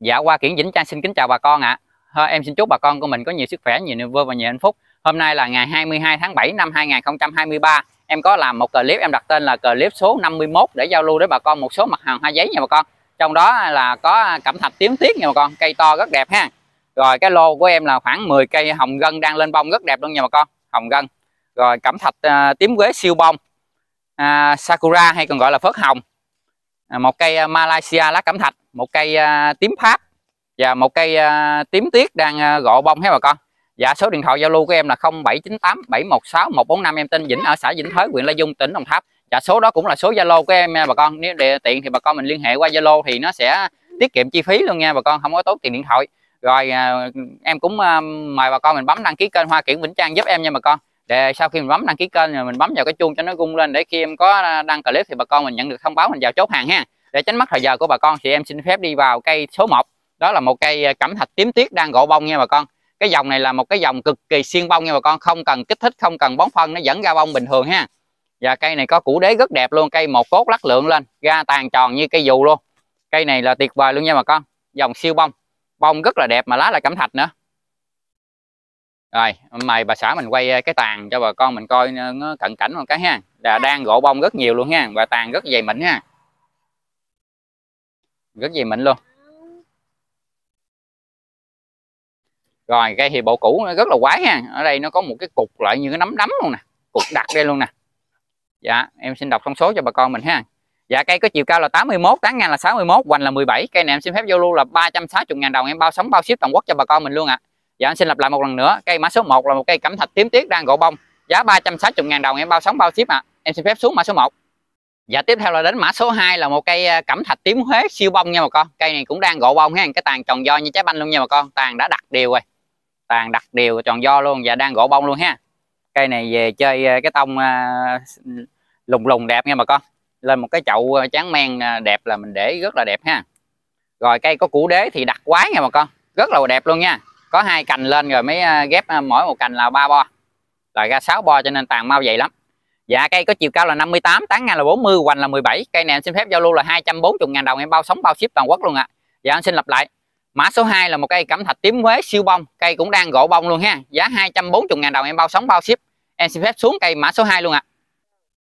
Dạ qua Kiển Vĩnh Trang xin kính chào bà con ạ. À. Em xin chúc bà con của mình có nhiều sức khỏe, nhiều niềm vui và nhiều hạnh phúc. Hôm nay là ngày 22 tháng 7 năm 2023. Em có làm một clip em đặt tên là clip số 51 để giao lưu với bà con một số mặt hàng hoa giấy nha bà con. Trong đó là có cẩm thạch tím tuyết nha bà con, cây to rất đẹp ha. Rồi cái lô của em là khoảng 10 cây hồng gân đang lên bông rất đẹp luôn nha bà con, hồng gân. Rồi cẩm thạch ờ, tím quế siêu bông. À, sakura hay còn gọi là phớt hồng. À, một cây ờ, Malaysia lá cẩm thạch một cây à, tím pháp và một cây à, tím tiết đang à, gọ bông hết bà con dạ số điện thoại giao lưu của em là 0798 716 145 em tên Vĩnh ở xã Vĩnh Thới huyện Lai Dung tỉnh Đồng Tháp dạ số đó cũng là số Zalo của em nha bà con nếu để tiện thì bà con mình liên hệ qua Zalo thì nó sẽ tiết kiệm chi phí luôn nha bà con không có tốt tiền điện thoại rồi à, em cũng à, mời bà con mình bấm đăng ký kênh Hoa Kiển Vĩnh Trang giúp em nha bà con để sau khi mình bấm đăng ký kênh rồi mình bấm vào cái chuông cho nó rung lên để khi em có à, đăng clip thì bà con mình nhận được thông báo mình vào chốt hàng ha để tránh mất thời giờ của bà con thì em xin phép đi vào cây số 1 đó là một cây à, cẩm thạch tím tiết đang gỗ bông nha bà con cái dòng này là một cái dòng cực kỳ xuyên bông nha bà con không cần kích thích không cần bón phân nó vẫn ra bông bình thường ha và cây này có củ đế rất đẹp luôn cây một cốt lắc lượng lên ra tàn tròn như cây dù luôn cây này là tuyệt vời luôn nha bà con dòng siêu bông bông rất là đẹp mà lá là cẩm thạch nữa rồi mời bà xã mình quay à, cái tàn cho bà con mình coi à, nó cận cảnh một cái ha đang gỗ bông rất nhiều luôn ha và tàn rất dày mịn ha rất gì mịn luôn rồi cây thì bộ cũ rất là quái ha ở đây nó có một cái cục lại như cái nấm nấm luôn nè cục đặt đây luôn nè dạ em xin đọc thông số cho bà con mình ha dạ cây có chiều cao là 81 tán ngang là 61 hoành là 17 cây này em xin phép vô lưu là 360 ngàn đồng em bao sống bao ship toàn quốc cho bà con mình luôn ạ à. dạ em xin lặp lại một lần nữa cây mã số 1 là một cây cẩm thạch tím tiết đang gỗ bông giá 360 ngàn đồng em bao sống bao ship ạ à. em xin phép xuống mã số 1 Dạ tiếp theo là đến mã số 2 là một cây à, cẩm thạch tím Huế siêu bông nha bà con. Cây này cũng đang gỗ bông ha, cái tàn tròn do như trái banh luôn nha bà con. Tàn đã đặt đều rồi. Tàn đặt đều tròn do luôn và đang gỗ bông luôn ha. Cây này về chơi à, cái tông à, lùng lùng đẹp nha bà con. Lên một cái chậu tráng men đẹp là mình để rất là đẹp ha. Rồi cây có củ đế thì đặt quái nha bà con. Rất là đẹp luôn nha. Có hai cành lên rồi mới ghép mỗi một cành là ba bo. Rồi ra sáu bo cho nên tàn mau vậy lắm. Dạ cây có chiều cao là 58, tán ngang là 40, hoành là 17. Cây này em xin phép giao lưu là 240 ngàn đồng em bao sống bao ship toàn quốc luôn ạ. À. Dạ em xin lặp lại. Mã số 2 là một cây cẩm thạch tím huế siêu bông, cây cũng đang gỗ bông luôn ha. Giá 240 ngàn đồng em bao sống bao ship. Em xin phép xuống cây mã số 2 luôn ạ. À.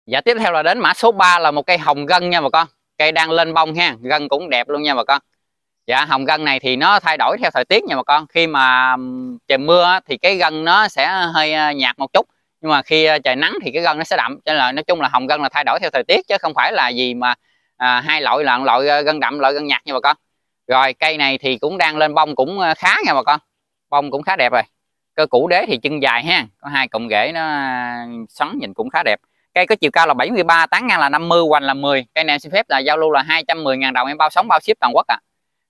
Dạ tiếp theo là đến mã số 3 là một cây hồng gân nha bà con. Cây đang lên bông ha, gân cũng đẹp luôn nha bà con. Dạ hồng gân này thì nó thay đổi theo thời tiết nha bà con. Khi mà trời mưa thì cái gân nó sẽ hơi nhạt một chút nhưng mà khi ờ, trời nắng thì cái gân nó sẽ đậm cho nên là nói chung là hồng gân là thay đổi theo thời tiết chứ không phải là gì mà à, hai loại là loại ờ, gân đậm loại gân nhạt nha bà con rồi cây này thì cũng đang lên bông cũng ờ, khá nha bà con bông cũng khá đẹp rồi cơ củ đế thì chân dài ha có hai cọng rễ nó xoắn nhìn cũng khá đẹp cây có chiều cao là 73 tán ngang là 50 hoành là 10 cây này em xin phép là giao lưu là 210.000 đồng em bao sóng bao ship toàn quốc ạ à.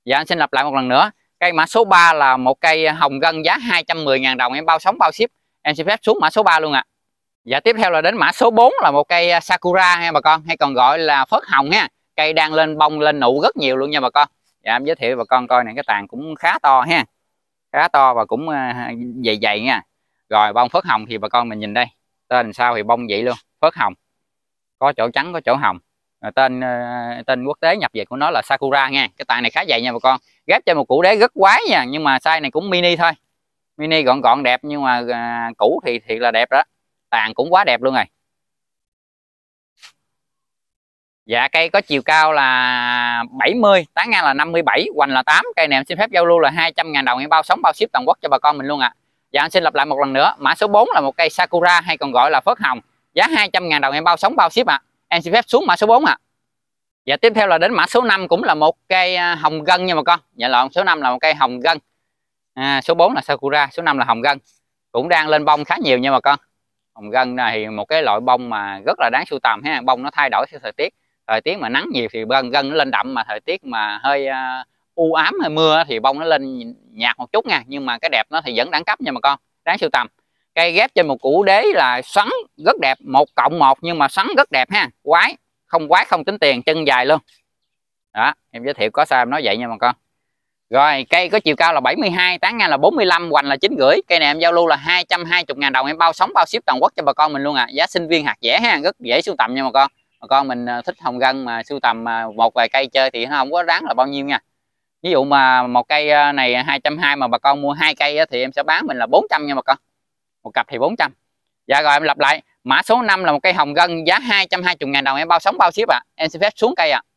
dạ em xin lặp lại một lần nữa cây mã số 3 là một cây hồng gân giá 210.000 đồng em bao sóng bao ship em xin phép xuống mã số 3 luôn ạ à. Dạ tiếp theo là đến mã số 4 là một cây à, Sakura nha bà con hay còn gọi là phớt hồng ha cây đang lên bông lên nụ rất nhiều luôn nha bà con dạ em giới thiệu bà con coi này cái tàn cũng khá to ha khá to và cũng à, dày dày nha rồi bông phớt hồng thì bà con mình nhìn đây tên sao thì bông vậy luôn phớt hồng có chỗ trắng có chỗ hồng rồi tên à, tên quốc tế nhập về của nó là Sakura nha cái tàn này khá dày nha bà con ghép cho một củ đế rất quái nha nhưng mà size này cũng mini thôi mini gọn gọn đẹp nhưng mà à, cũ thì thiệt là đẹp đó tàn cũng quá đẹp luôn rồi dạ cây có chiều cao là 70 tán ngang là 57 hoành là 8 cây này em xin phép giao lưu là 200 ngàn đồng em bao sống bao ship toàn quốc cho bà con mình luôn ạ à. dạ em xin lặp lại một lần nữa mã số 4 là một cây Sakura hay còn gọi là phớt hồng giá 200 ngàn đồng em bao sống bao ship ạ à. em xin phép xuống mã số 4 ạ à. dạ tiếp theo là đến mã số 5 cũng là một cây à, hồng gân nha bà con dạ lộn số 5 là một cây hồng gân à, số 4 là sakura số 5 là hồng gân cũng đang lên bông khá nhiều nha bà con hồng gân này một cái loại bông mà rất là đáng sưu tầm ha bông nó thay đổi theo thời tiết thời tiết mà nắng nhiều thì gân gân nó lên đậm mà thời tiết mà hơi uh, u ám hay mưa thì bông nó lên nhạt một chút nha nhưng mà cái đẹp nó thì vẫn đẳng cấp nha bà con đáng sưu tầm cây ghép trên một củ đế là xoắn rất đẹp một cộng một nhưng mà xoắn rất đẹp ha quái không quái không tính tiền chân dài luôn đó em giới thiệu có sao em nói vậy nha bà con rồi cây có chiều cao là 72, tán ngang là 45, hoành là chín rưỡi. Cây này em giao lưu là 220 ngàn đồng em bao sóng bao ship toàn quốc cho bà con mình luôn à. Giá sinh viên hạt dẻ ha, rất dễ sưu tầm nha bà con. Bà con mình à, thích hồng gân mà sưu tầm à, một vài cây chơi thì nó không có đáng là bao nhiêu nha. Ví dụ mà một cây à, này 220 mà bà con mua hai cây thì em sẽ bán mình là 400 nha bà con. Một cặp thì 400. Dạ rồi em lặp lại, mã số 5 là một cây hồng gân giá 220 ngàn đồng em bao sóng bao ship ạ. À. Em xin phép xuống cây ạ. À.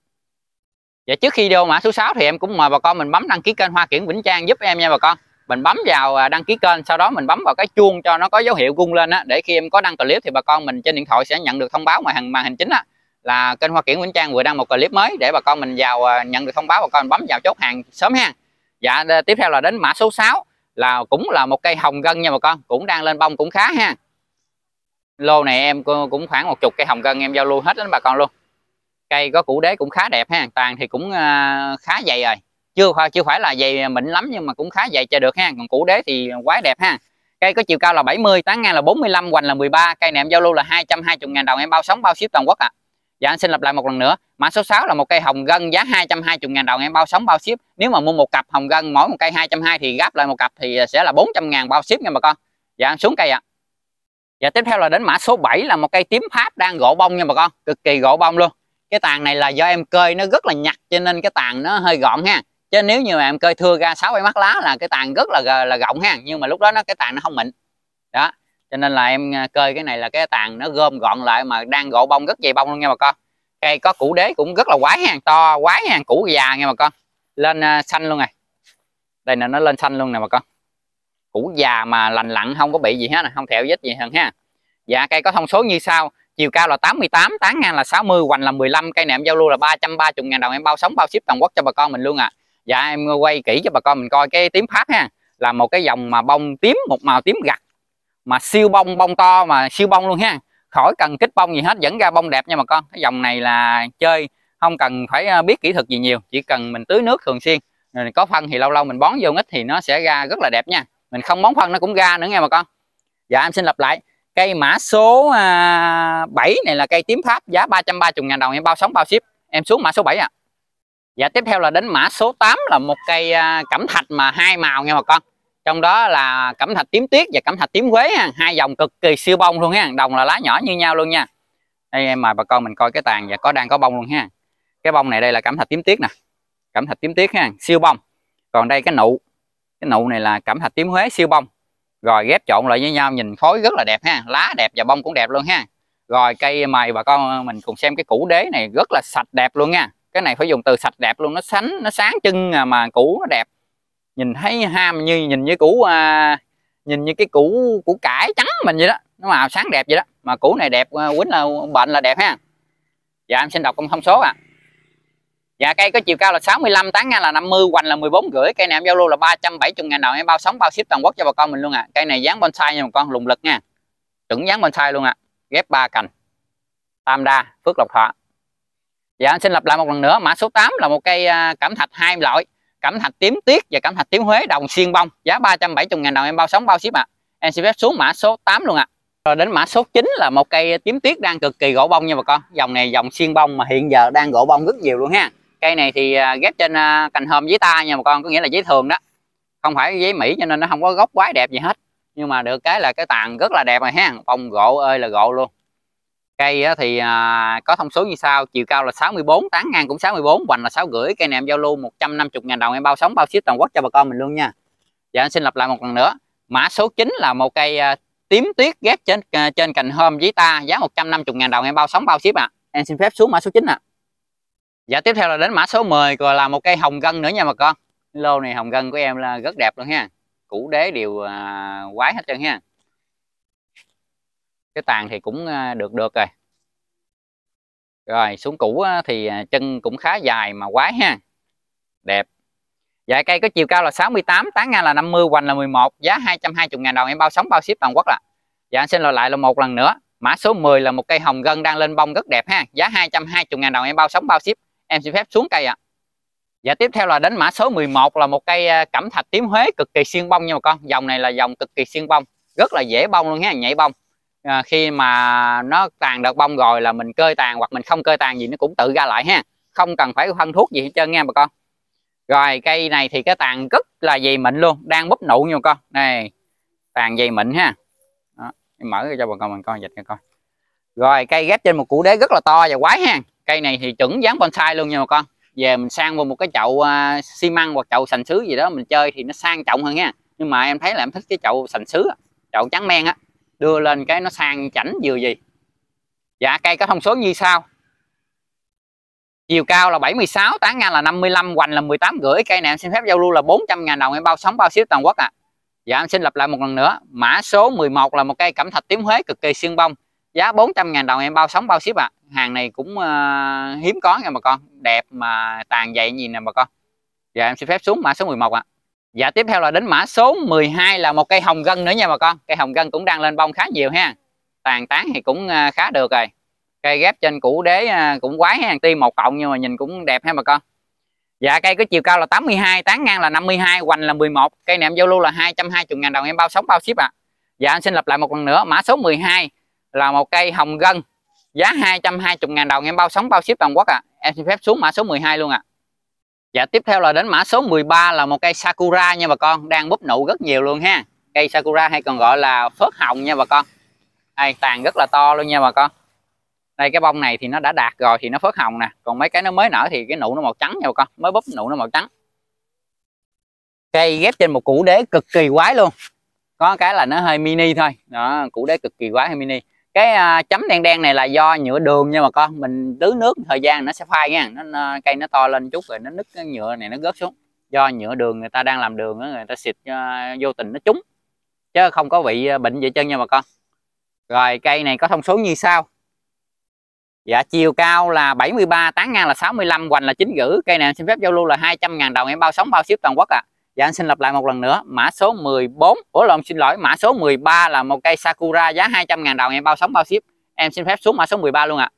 Và dạ, trước khi video mã số 6 thì em cũng mời bà con mình bấm đăng ký kênh Hoa Kiển Vĩnh Trang giúp em nha bà con. Mình bấm vào à, đăng ký kênh, sau đó mình bấm vào cái chuông cho nó có dấu hiệu rung lên á để khi em có đăng clip thì bà con mình trên điện thoại sẽ nhận được thông báo ngoài hàng màn hình chính á là kênh Hoa Kiển Vĩnh Trang vừa đăng một clip mới để bà con mình vào à, nhận được thông báo bà con bấm vào chốt hàng sớm ha. Dạ tiếp theo là đến mã số 6 là cũng là một cây hồng gân nha bà con, cũng đang lên bông cũng khá ha. Lô này em cũng khoảng một chục cây hồng gân em giao lưu hết đến bà con luôn cây có củ đế cũng khá đẹp ha toàn thì cũng à, khá dày rồi chưa chưa phải là dày mịn lắm nhưng mà cũng khá dày cho được ha còn củ đế thì quá đẹp ha cây có chiều cao là 70 tán ngang là 45 hoành là 13 cây này em giao lưu là 220 ngàn đồng em bao sống bao ship toàn quốc ạ à. dạ anh xin lặp lại một lần nữa mã số 6 là một cây hồng gân giá 220 ngàn đồng em bao sống bao ship nếu mà mua một cặp hồng gân mỗi một cây 220 thì gáp lại một cặp thì à, sẽ là 400 ngàn bao ship nha bà con dạ anh xuống cây ạ à. Dạ, và tiếp theo là đến mã số 7 là một cây tím pháp đang gỗ bông nha bà con cực kỳ gỗ bông luôn cái tàn này là do em cơi nó rất là nhặt cho nên cái tàn nó hơi gọn ha chứ nếu như mà em cơi thưa ra sáu bảy mắt lá là cái tàn rất là là rộng ha nhưng mà lúc đó nó cái tàn nó không mịn đó cho nên là em cơi à, cái này là cái tàn nó gom gọn lại mà đang gỗ bông rất dày bông luôn nha bà con cây có củ đế cũng rất là quái hàng to quái hàng củ già nha bà con lên uh, xanh luôn này đây nè nó lên xanh luôn nè bà con củ già mà lành lặn không có bị gì hết không thẹo vết gì hơn ha dạ cây có thông số như sau chiều cao là 88 tám ngang là 60 hoành là 15 cây nệm giao lưu là 330 ngàn đồng em bao sống bao ship toàn quốc cho bà con mình luôn à dạ em quay kỹ cho bà con mình coi cái tím phát ha là một cái dòng mà bông tím một màu tím gặt mà siêu bông bông to mà siêu bông luôn ha khỏi cần kích bông gì hết vẫn ra bông đẹp nha bà con cái dòng này là chơi không cần phải ờ, biết kỹ thuật gì nhiều chỉ cần mình tưới nước thường xuyên rồi có phân thì lâu lâu mình bón vô ít thì nó sẽ ra rất là đẹp nha mình không bón phân nó cũng ra nữa nghe bà con dạ em xin lặp lại cây mã số à, 7 này là cây tím pháp giá 330 ngàn đồng em bao sóng bao ship em xuống mã số 7 ạ à. Dạ, và tiếp theo là đến mã số 8 là một cây à, cẩm thạch mà hai màu nha bà con trong đó là cẩm thạch tím tiết và cẩm thạch tím quế ha. hai dòng cực kỳ siêu bông luôn ha đồng là lá nhỏ như nhau luôn nha đây em mời bà con mình coi cái tàn và có đang có bông luôn ha cái bông này đây là cẩm thạch tím tiết nè cẩm thạch tím tiết ha siêu bông còn đây cái nụ cái nụ này là cẩm thạch tím huế siêu bông rồi ghép trộn lại với nhau nhìn khối rất là đẹp ha lá đẹp và bông cũng đẹp luôn ha rồi cây mày bà con mình cùng xem cái củ đế này rất là sạch đẹp luôn nha cái này phải dùng từ sạch đẹp luôn nó sánh nó sáng trưng à mà củ nó đẹp nhìn thấy ham như nhìn như củ à, nhìn như cái củ củ cải trắng mình vậy đó nó màu sáng đẹp vậy đó mà củ này đẹp à, quýnh là bệnh là đẹp ha dạ em xin đọc công thông số ạ à. Dạ cây có chiều cao là 65 tán ngang là 50 hoành là 14 rưỡi cây này em giao lưu là 370 ngàn đồng em bao sóng bao ship toàn quốc cho bà con mình luôn ạ à. cây này dán bonsai nha bà con lùng lực nha chuẩn dán bonsai luôn ạ à. ghép ba cành tam đa phước lộc thọ dạ anh xin lặp lại một lần nữa mã số 8 là một cây à, cẩm thạch hai loại cẩm thạch tím tiết và cẩm thạch tím huế đồng xiên bông giá 370 ngàn đồng em bao sóng bao ship ạ à. em xin phép xuống mã số 8 luôn ạ à. Rồi đến mã số 9 là một cây tím tiết đang cực kỳ gỗ bông nha bà con Dòng này dòng xiên bông mà hiện giờ đang gỗ bông rất nhiều luôn ha cây này thì à, ghép trên à, cành hòm giấy ta nha mà con có nghĩa là giấy thường đó không phải giấy mỹ cho nên nó không có gốc quái đẹp gì hết nhưng mà được cái là cái tàn rất là đẹp rồi ha bông gỗ ơi là gỗ luôn cây thì à, có thông số như sau chiều cao là 64 tán ngang cũng 64 hoành là 6 rưỡi cây này em giao lưu 150 ngàn đồng em bao sóng bao ship toàn quốc cho bà con mình luôn nha dạ anh xin lặp lại một lần nữa mã số 9 là một cây tím tuyết ghép trên trên cành hôm với ta giá 150 ngàn đồng em bao sóng bao ship ạ à. em xin phép xuống mã số 9 ạ à. Dạ tiếp theo là đến mã số 10 còn là một cây hồng gân nữa nha bà con. Lô này hồng gân của em là rất đẹp luôn ha. Củ đế đều à, quái hết trơn ha. Cái tàn thì cũng à, được được rồi. Rồi xuống củ thì à, chân cũng khá dài mà quái ha. Đẹp. Dạ cây có chiều cao là 68, tán ngang là 50, hoành là 11, giá 220 ngàn đồng em bao sống bao ship toàn quốc là. Dạ xin lỗi lại là một lần nữa. Mã số 10 là một cây hồng gân đang lên bông rất đẹp ha, giá 220 ngàn đồng em bao sống bao ship em xin phép xuống cây ạ à. Dạ, và tiếp theo là đến mã số 11 là một cây à, cẩm thạch tím Huế cực kỳ xiên bông nha bà con dòng này là dòng cực kỳ xiên bông rất là dễ bông luôn nhé, nhảy bông à, khi mà nó tàn được bông rồi là mình cơi tàn hoặc mình không cơi tàn gì nó cũng tự ra lại ha không cần phải phân thuốc gì hết trơn nha bà con rồi cây này thì cái tàn rất là dày mịn luôn đang búp nụ nha bà con này tàn dày mịn ha Đó, em mở cho bà con mình coi dịch cho coi rồi cây ghép trên một củ đế rất là to và quái ha cây này thì chuẩn dáng bonsai luôn nha bà con về mình sang vào một cái chậu uh, xi măng hoặc chậu sành sứ gì đó mình chơi thì nó sang trọng hơn nha nhưng mà em thấy là em thích cái chậu sành sứ chậu trắng men á đưa lên cái nó sang chảnh vừa gì dạ cây có thông số như sau chiều cao là 76 tán ngang là 55 hoành là 18 gửi cây này em xin phép giao lưu là 400 ngàn đồng em bao sống bao ship toàn quốc ạ à. dạ em xin lặp lại một lần nữa mã số 11 là một cây cẩm thạch tím Huế cực kỳ xương bông giá 400.000 đồng em bao sống bao ship ạ à. hàng này cũng uh, hiếm có nha bà con đẹp mà tàn dậy nhìn nè bà con giờ em xin phép xuống mã số 11 ạ à. dạ tiếp theo là đến mã số 12 là một cây hồng gân nữa nha bà con cây hồng gân cũng đang lên bông khá nhiều ha tàn tán thì cũng ờ, khá được rồi cây ghép trên củ đế ờ, cũng quái hàng ti một cộng nhưng mà nhìn cũng đẹp ha bà con dạ cây có chiều cao là 82 tán ngang là 52 hoành là 11 cây này giao lưu là 220 000 đồng em bao sống bao ship ạ à. dạ anh xin lặp lại một lần nữa mã số 12 là một cây hồng gân giá 220 ngàn đồng em bao sóng bao ship toàn quốc ạ à. em xin phép xuống mã số 12 luôn ạ à. Dạ tiếp theo là đến mã số 13 là một cây Sakura nha bà con đang búp nụ rất nhiều luôn ha cây Sakura hay còn gọi là phớt hồng nha bà con đây tàn rất là to luôn nha bà con đây cái bông này thì nó đã đạt rồi thì nó phớt hồng nè còn mấy cái nó mới nở thì cái nụ nó màu trắng nha bà con mới búp nụ nó màu trắng cây ghép trên một củ đế cực kỳ quái luôn có cái là nó hơi mini thôi đó củ đế cực kỳ quái hay mini cái à, chấm đen đen này là do nhựa đường nhưng mà con mình tưới nước thời gian nó sẽ phai nha nó, nó cây nó to lên chút rồi nó nứt cái nhựa này nó rớt xuống do nhựa đường người ta đang làm đường đó, người ta xịt à, vô tình nó trúng chứ không có bị à, bệnh gì chân nha bà con rồi cây này có thông số như sau Dạ chiều cao là 73, tán ngang là 65, hoành là 9 rưỡi Cây này xin phép giao lưu là 200 ngàn đồng em bao sống bao ship toàn quốc ạ à. Dạ anh xin lặp lại một lần nữa, mã số 14, ủa lộn xin lỗi, mã số 13 là một cây Sakura giá 200.000 đồng em bao sóng bao ship. Em xin phép xuống mã số 13 luôn ạ. À.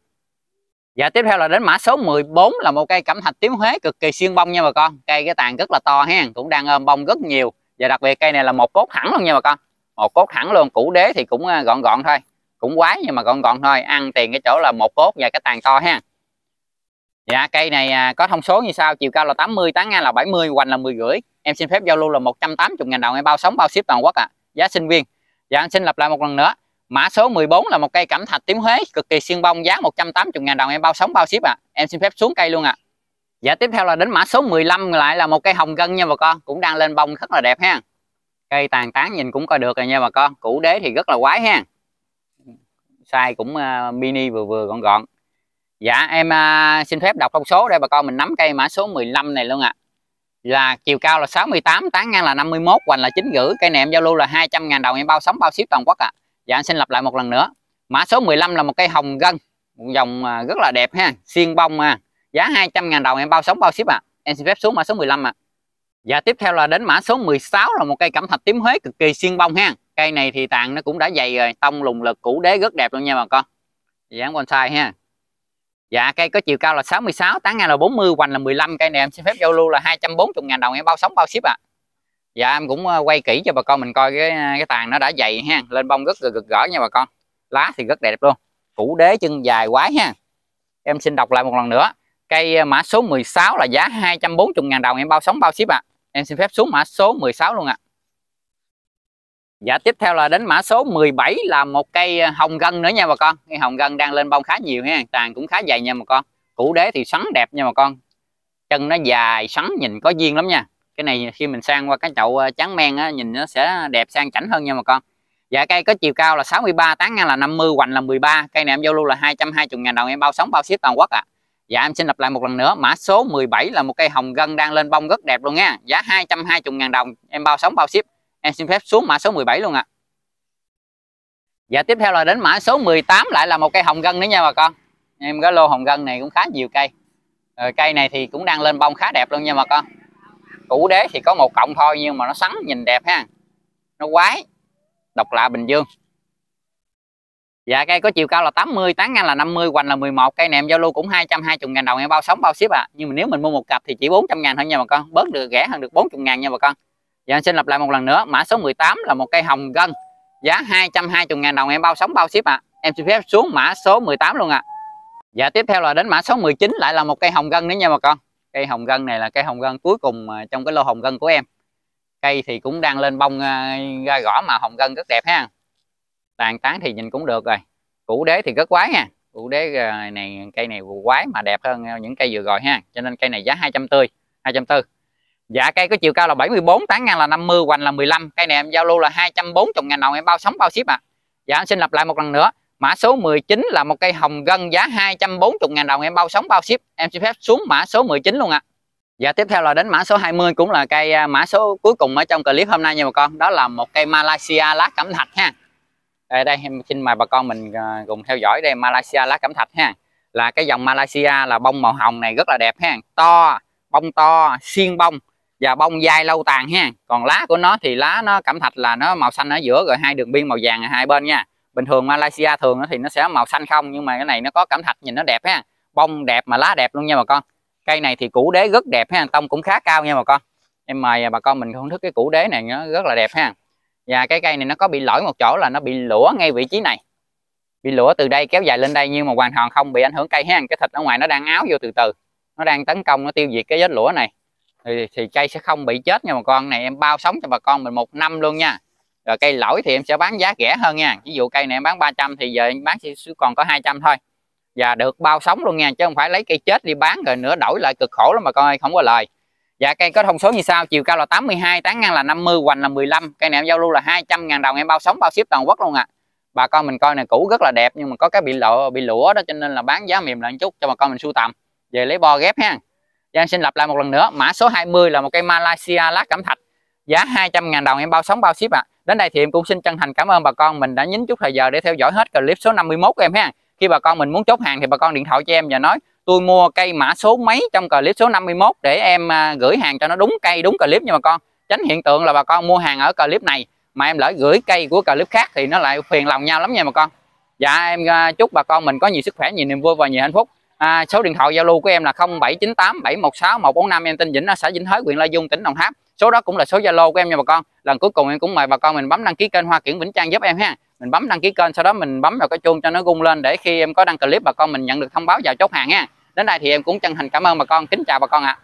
Dạ tiếp theo là đến mã số 14 là một cây cẩm thạch tím Huế cực kỳ xuyên bông nha bà con. Cây cái tàn rất là to ha, cũng đang ôm bông rất nhiều. Và đặc biệt cây này là một cốt thẳng luôn nha bà con. Một cốt thẳng luôn, củ đế thì cũng à, gọn gọn thôi. Cũng quái nhưng mà gọn gọn thôi, ăn tiền cái chỗ là một cốt và cái tàn to ha. Dạ cây này à, có thông số như sau, chiều cao là 80, tán ngang là 70, hoành là 10 rưỡi. Em xin phép giao lưu là 180 000 đồng em bao sống bao ship toàn quốc ạ. À. Giá sinh viên. Dạ anh xin lặp lại một lần nữa. Mã số 14 là một cây cẩm thạch tím Huế cực kỳ xiên bông giá 180 000 đồng em bao sống bao ship ạ. À. Em xin phép xuống cây luôn ạ. À. Dạ tiếp theo là đến mã số 15 lại là một cây hồng gân nha bà con, cũng đang lên bông rất là đẹp ha. Cây tàn tán nhìn cũng coi được rồi nha bà con, củ đế thì rất là quái ha. Size cũng à, mini vừa vừa gọn gọn Dạ em à, xin phép đọc thông số để bà con mình nắm cây mã số 15 này luôn ạ. À. Là chiều cao là 68, tán ngang là 51, hoành là 9 rưỡi, cây này em giao lưu là 200 000 đồng em bao sống bao ship toàn quốc ạ. À. Dạ em xin lặp lại một lần nữa. Mã số 15 là một cây hồng gân, một dòng à, rất là đẹp ha, xiên bông à. Giá 200 000 đồng em bao sống bao ship ạ. À. Em xin phép xuống mã số 15 ạ. À. Dạ tiếp theo là đến mã số 16 là một cây cẩm thạch tím Huế cực kỳ xiên bông ha. Cây này thì tàn nó cũng đã dày rồi, tông lùng lực củ đế rất đẹp luôn nha bà con. Dáng dạ, bonsai ha. Dạ cây có chiều cao là 66, tán ngang là 40, hoành là 15 cây này em xin phép giao lưu là 240 ngàn đồng em bao sống bao ship ạ. À. Dạ em cũng ờ, quay kỹ cho bà con mình coi cái ờ, cái tàn nó đã dày ha, lên bông rất là gực gỡ nha bà con. Lá thì rất đẹp luôn. Củ đế chân dài quái ha. Em xin đọc lại một lần nữa. Cây ờ, mã số 16 là giá 240 ngàn đồng em bao sống bao ship ạ. À. Em xin phép xuống mã số 16 luôn ạ. À. Dạ tiếp theo là đến mã số 17 là một cây ờ, hồng gân nữa nha bà con Cây hồng gân đang lên bông khá nhiều ha Tàn cũng khá dày nha bà con Củ đế thì sắn đẹp nha bà con Chân nó dài sắn nhìn có duyên lắm nha Cái này khi mình sang qua cái chậu ờ, trắng men á, nhìn nó sẽ đẹp sang chảnh hơn nha bà con Dạ cây có chiều cao là 63, tán ngang là 50, hoành là 13 Cây này em giao lưu là 220 ngàn đồng em bao sóng bao ship toàn quốc ạ à. Dạ em xin lặp lại một lần nữa Mã số 17 là một cây hồng gân đang lên bông rất đẹp luôn nha Giá 220 ngàn đồng em bao sóng bao ship em xin phép xuống mã số 17 luôn ạ à. Dạ tiếp theo là đến mã số 18 lại là một cây hồng gân nữa nha bà con Em có lô hồng gân này cũng khá nhiều cây Rồi cây này thì cũng đang lên bông khá đẹp luôn nha bà con Củ đế thì có một cọng thôi nhưng mà nó sắn nhìn đẹp ha Nó quái Độc lạ Bình Dương Dạ cây có chiều cao là 80, tán ngang là 50, hoành là 11 Cây này em giao lưu cũng 220 ngàn đồng em bao sống bao ship ạ à. Nhưng mà nếu mình mua một cặp thì chỉ 400 ngàn thôi nha bà con Bớt được rẻ hơn được 40 ngàn nha bà con Dạ xin lặp lại một lần nữa, mã số 18 là một cây hồng gân giá 220 000 đồng em bao sóng bao ship ạ. À. Em xin phép xuống mã số 18 luôn ạ. À. Dạ tiếp theo là đến mã số 19 lại là một cây hồng gân nữa nha bà con. Cây hồng gân này là cây hồng gân cuối cùng à, trong cái lô hồng gân của em. Cây thì cũng đang lên bông à, ra gõ mà hồng gân rất đẹp ha. Tàn tán thì nhìn cũng được rồi. Củ đế thì rất quái nha. Củ đế à, này cây này quái mà đẹp hơn những cây vừa rồi ha. Cho nên cây này giá 200 tươi, 240. Dạ cây có chiều cao là 74, tán ngang là 50, hoành là 15. Cây này em giao lưu là 240 ngàn đồng em bao sống bao ship à. Dạ em xin lặp lại một lần nữa. Mã số 19 là một cây hồng gân giá 240 ngàn đồng em bao sống bao ship. Em xin phép xuống mã số 19 luôn ạ. À. Dạ tiếp theo là đến mã số 20 cũng là cây à, mã số cuối cùng ở trong clip hôm nay nha bà con. Đó là một cây Malaysia lá cẩm thạch ha. Đây đây em xin mời bà con mình à, cùng theo dõi đây Malaysia lá cẩm thạch ha. Là cái dòng Malaysia là bông màu hồng này rất là đẹp ha. To, bông to, xiên bông và bông dai lâu tàn ha còn lá của nó thì lá nó cẩm thạch là nó màu xanh ở giữa rồi hai đường biên màu vàng ở hai bên nha bình thường Malaysia thường thì nó sẽ màu xanh không nhưng mà cái này nó có cẩm thạch nhìn nó đẹp ha bông đẹp mà lá đẹp luôn nha bà con cây này thì củ đế rất đẹp ha tông cũng khá cao nha bà con em mời bà con mình thưởng thức cái củ đế này nó rất là đẹp ha và cái cây này nó có bị lỗi một chỗ là nó bị lũa ngay vị trí này bị lũa từ đây kéo dài lên đây nhưng mà hoàn toàn không bị ảnh hưởng cây ha cái thịt ở ngoài nó đang áo vô từ từ nó đang tấn công nó tiêu diệt cái vết lũa này thì, thì cây sẽ không bị chết nha bà con này em bao sống cho bà con mình một năm luôn nha rồi cây lỗi thì em sẽ bán giá rẻ hơn nha ví dụ cây này em bán 300 thì giờ em bán sẽ còn có 200 thôi và được bao sống luôn nha chứ không phải lấy cây chết đi bán rồi nữa đổi lại cực khổ lắm bà con ơi không có lời dạ cây có thông số như sau chiều cao là 82 tán ngang là 50 hoành là 15 cây này em giao lưu là 200 ngàn đồng em bao sống bao ship toàn quốc luôn ạ à. bà con mình coi này cũ rất là đẹp nhưng mà có cái bị lộ bị lũa đó cho nên là bán giá mềm lại chút cho bà con mình sưu tầm về lấy bo ghép ha Giang xin lặp lại một lần nữa, mã số 20 là một cây Malaysia lá cẩm thạch, giá 200.000 đồng em bao sóng bao ship ạ. À. Đến đây thì em cũng xin chân thành cảm ơn bà con mình đã nhín chút thời giờ để theo dõi hết clip số 51 của em ha. Khi bà con mình muốn chốt hàng thì bà con điện thoại cho em và nói tôi mua cây mã số mấy trong clip số 51 để em à, gửi hàng cho nó đúng cây đúng clip nha bà con. Tránh hiện tượng là bà con mua hàng ở clip này mà em lỡ gửi cây của clip khác thì nó lại phiền lòng nhau lắm nha bà con. Dạ em à, chúc bà con mình có nhiều sức khỏe, nhiều niềm vui và nhiều hạnh phúc à, số điện thoại Zalo của em là 0798716145 em tên Vĩnh ở xã Vĩnh Thới huyện lai Dung tỉnh Đồng Tháp số đó cũng là số Zalo của em nha bà con lần cuối cùng em cũng mời bà con mình bấm đăng ký kênh Hoa Kiển Vĩnh Trang giúp em ha mình bấm đăng ký kênh sau đó mình bấm vào cái chuông cho nó rung lên để khi em có đăng clip bà con mình nhận được thông báo vào chốt hàng nha đến đây thì em cũng chân thành cảm ơn bà con kính chào bà con ạ à.